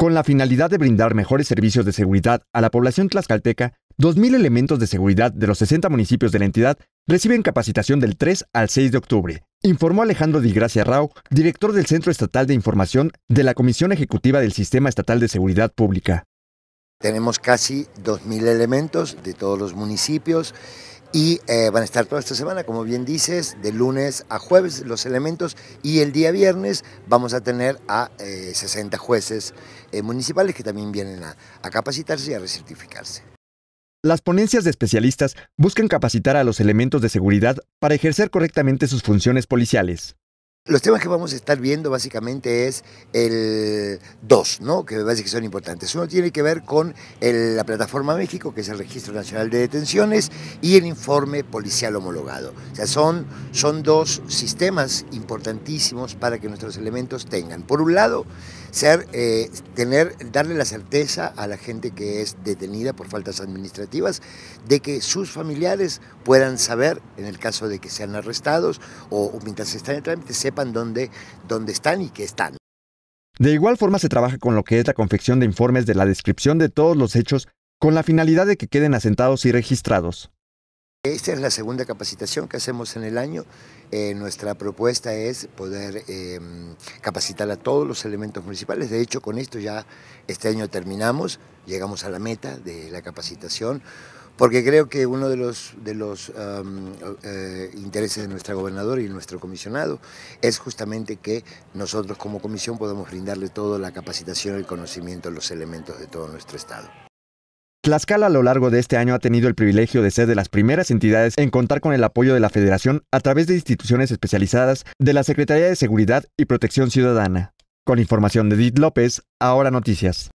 Con la finalidad de brindar mejores servicios de seguridad a la población tlaxcalteca, 2.000 elementos de seguridad de los 60 municipios de la entidad reciben capacitación del 3 al 6 de octubre, informó Alejandro Di Gracia Rao, director del Centro Estatal de Información de la Comisión Ejecutiva del Sistema Estatal de Seguridad Pública. Tenemos casi 2.000 elementos de todos los municipios y eh, van a estar toda esta semana, como bien dices, de lunes a jueves los elementos y el día viernes vamos a tener a 60 eh, jueces eh, municipales que también vienen a capacitarse y a recertificarse. Las ponencias de especialistas buscan capacitar a los elementos de seguridad para ejercer correctamente sus funciones policiales. Los temas que vamos a estar viendo básicamente es el dos, ¿no? que parece que son importantes. Uno tiene que ver con la plataforma México, que es el Registro Nacional de Detenciones, y el informe policial homologado. O sea, son, son dos sistemas importantísimos para que nuestros elementos tengan. Por un lado, ser, eh, tener, darle la certeza a la gente que es detenida por faltas administrativas de que sus familiares puedan saber, en el caso de que sean arrestados o, mientras están en trámite, sepan donde dónde, están y qué están. De igual forma se trabaja con lo que es la confección de informes de la descripción de todos los hechos con la finalidad de que queden asentados y registrados. Esta es la segunda capacitación que hacemos en el año. Eh, nuestra propuesta es poder eh, capacitar a todos los elementos municipales. De hecho, con esto ya este año terminamos, llegamos a la meta de la capacitación porque creo que uno de los, eh, intereses de nuestra gobernadora y nuestro comisionado es justamente que nosotros como comisión podamos brindarle toda la capacitación, el conocimiento, los elementos de todo nuestro Estado. Tlaxcala a lo largo de este año ha tenido el privilegio de ser de las primeras entidades en contar con el apoyo de la Federación a través de instituciones especializadas de la Secretaría de Seguridad y Protección Ciudadana. Con información de Edith López, ahora noticias.